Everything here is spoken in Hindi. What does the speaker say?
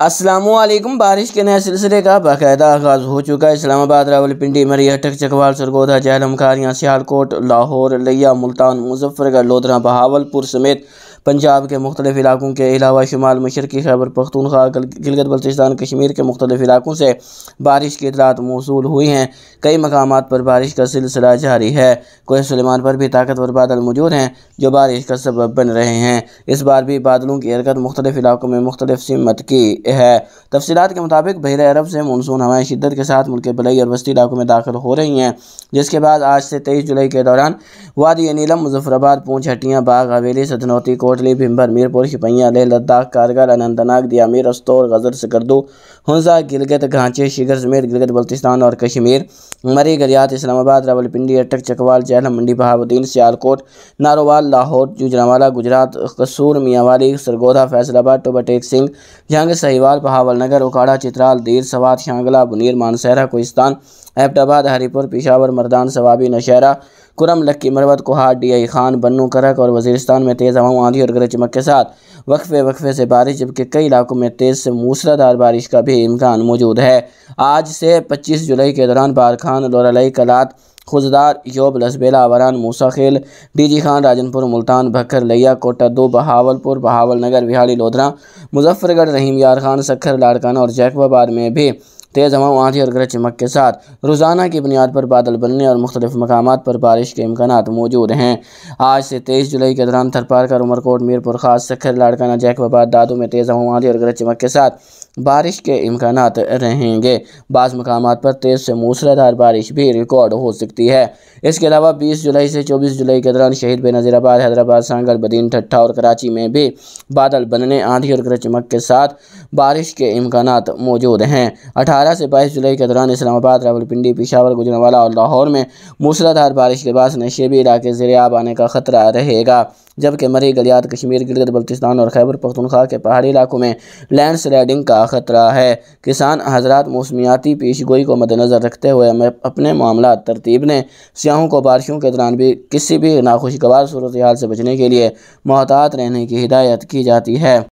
असलम बारिश के नए सिलसिले का बाकायदा आगाज़ हो चुका है इस्लामाबाद रावलपिंडी मरीहटक चकवाल सरगोधा जहलम खारियाँ सियालकोट लाहौर लिया मुल्तान मुजफ्फरगढ़ लोधरा बहावलपुर समेत पंजाब के मुख्तलिफ़ इलाकों के अलावा शुमाल मशरक़ी खैबर पख्तूनखा गिलगत बल्तिस्तान कश्मीर के मुख्तलिफ़ इलाकों से बारिश की इतलात मौसू हुई हैं कई मकाम पर बारिश का सिलसिला जारी है कोह सलेमान पर भी ताकतवर बादल मौजूद हैं जो बारिश का सबब बन रहे हैं इस बार भी बादलों की हरकत मुख्तलिफ़ इलाकों में मुख्तलिफ सिमत की है तफसीत के मुताबिक बहर अरब से मानसून हवाएं शिदत के साथ मुल्क के बलई और वस्ती इलाकों में दाखिल हो रही हैं जिसके बाद आज से तेईस जुलाई के दौरान वादी नीलम मुजफ्फराबाद पूंछ हटियाँ बाग हवेली सदनौती को कोटली भिम्बर मीरपुर शिपियाँ लेह लद्दाख कारगर अनंतनाग मीर अस्तौर गजर सिकरदू हंसा गिलगत घांचे शिगर समेत गिलगत बल्तिस्तान और कश्मीर मरी गरियात इस्लामाबाद रावलपिंडी अटक चकवाल जहलम मंडी बहाबुद्दीन सियालकोट नारोवाल लाहौर जुजरावाला गुजरात कसूर मियाँवाली सरगोधा फैसलाबाद टोबाटेक सिंह जहांगीर सहीवाल बहावल नगर Okara Chitral Dir Swat Shangla Buner Mansehra Kohistan Abbottabad Haripur Peshawar Mardan Swabi Nowshera Kurram Lakki Marwat Kohat D I Khan Bannu Karak और वजीरस्तान में तेज़ हवाओं आंधी और गरज चमक के साथ वक्फे वक्फे से बारिश जबकि कई इलाकों में तेज़ से मूसलाधार बारिश का भी इम्कान मौजूद है आज से पच्चीस जुलाई के दौरान बारखान लोरालई कलात खुजदार योब लसबेला आवरान मूसाखिल डीजी खान राजनपुर मुल्तान भक्कर लिया कोटा दो बहावलपुर बहावल नगर बिहारी लोधरा मुजफ्फरगढ़ रहीम यार खान सखर लाड़काना और जैकबाबाद में भी तेज़ हवाओं आंधी और गरज चमक के साथ रोज़ाना की बुनियाद पर बादल बनने और मुख्तलिफ मकाम पर बारिश के इम्कान मौजूद हैं आज से तेईस जुलाई के दौरान थरपारकर उमरकोट मीरपुर खास सखर लाड़काना जैकबाबाद दादू में तेज़ हवाओं आंधी और गरज चमक के साथ बारिश के इम्कान रहेंगे बाज़ मकाम पर तेज़ से मूसलाधार बारिश भी रिकॉर्ड हो सकती है इसके अलावा बीस जुलाई से चौबीस जुलाई के दौरान शहीद बेनज़ीराबाद हैदराबाद सांगल बदीन ठट्ठा और कराची में भी बादल बनने आंधी और गरज चमक के साथ बारिश के इम्कान मौजूद हैं अठारह अठारह से बाईस जुलाई के दौरान इस्लामाबाद रावलपिंडी पिशावर गुजरावाला और लाहौर में मूसलाधार बारिश के बाद नशेबी इलाके जरियाब आने का खतरा रहेगा जबकि मरी गलियात कश्मीर गिरगत बल्तिस्तान और खैबर पख्तनख्वा के पहाड़ी इलाकों में लैंड स्लाइडिंग का खतरा है किसान हजरात मौसमियाती पेश गोई को मद्दनज़र रखते हुए अपने मामला तरतीब ने सियाहों को बारिशों के दौरान भी किसी भी नाखुशगवार सूरत हाल से बचने के लिए मोहतात रहने की हिदायत की जाती है